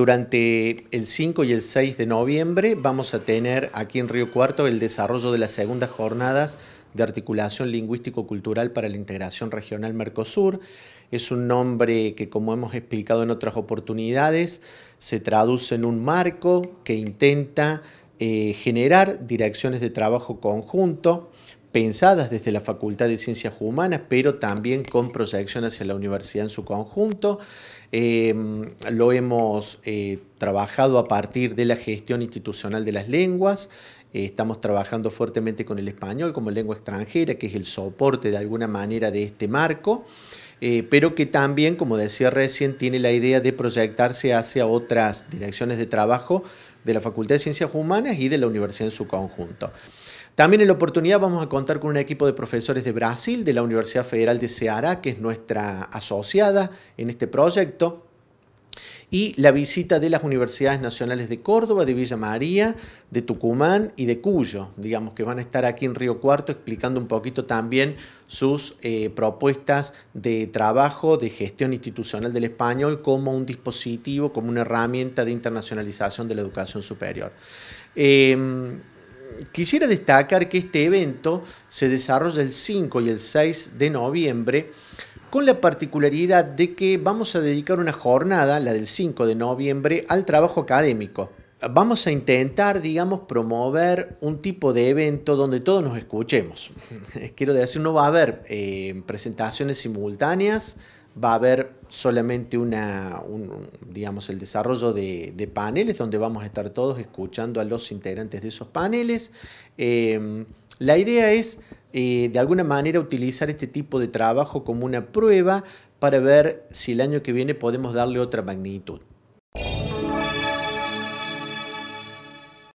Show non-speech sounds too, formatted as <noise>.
Durante el 5 y el 6 de noviembre vamos a tener aquí en Río Cuarto el desarrollo de las segundas jornadas de articulación lingüístico-cultural para la integración regional Mercosur. Es un nombre que, como hemos explicado en otras oportunidades, se traduce en un marco que intenta eh, generar direcciones de trabajo conjunto pensadas desde la Facultad de Ciencias Humanas, pero también con proyección hacia la universidad en su conjunto. Eh, lo hemos eh, trabajado a partir de la gestión institucional de las lenguas. Eh, estamos trabajando fuertemente con el español como lengua extranjera, que es el soporte de alguna manera de este marco. Eh, pero que también, como decía recién, tiene la idea de proyectarse hacia otras direcciones de trabajo de la Facultad de Ciencias Humanas y de la universidad en su conjunto. También en la oportunidad vamos a contar con un equipo de profesores de Brasil, de la Universidad Federal de Ceará, que es nuestra asociada en este proyecto y la visita de las universidades nacionales de Córdoba, de Villa María, de Tucumán y de Cuyo, digamos que van a estar aquí en Río Cuarto explicando un poquito también sus eh, propuestas de trabajo, de gestión institucional del español como un dispositivo, como una herramienta de internacionalización de la educación superior. Em, quisiera destacar que este evento se desarrolla el 5 y el 6 de noviembre con la particularidad de que vamos a dedicar una jornada, la del 5 de noviembre, al trabajo académico. Vamos a intentar, digamos, promover un tipo de evento donde todos nos escuchemos. <laughs> Quiero decir, no va a haber eh, presentaciones simultáneas, va a haber solamente una, digamos, el desarrollo de, paneles donde vamos a estar todos escuchando a los integrantes de esos paneles. Em, la idea es, eh, de alguna manera, utilizar este tipo de trabajo como una prueba para ver si el año que viene podemos darle otra magnitud.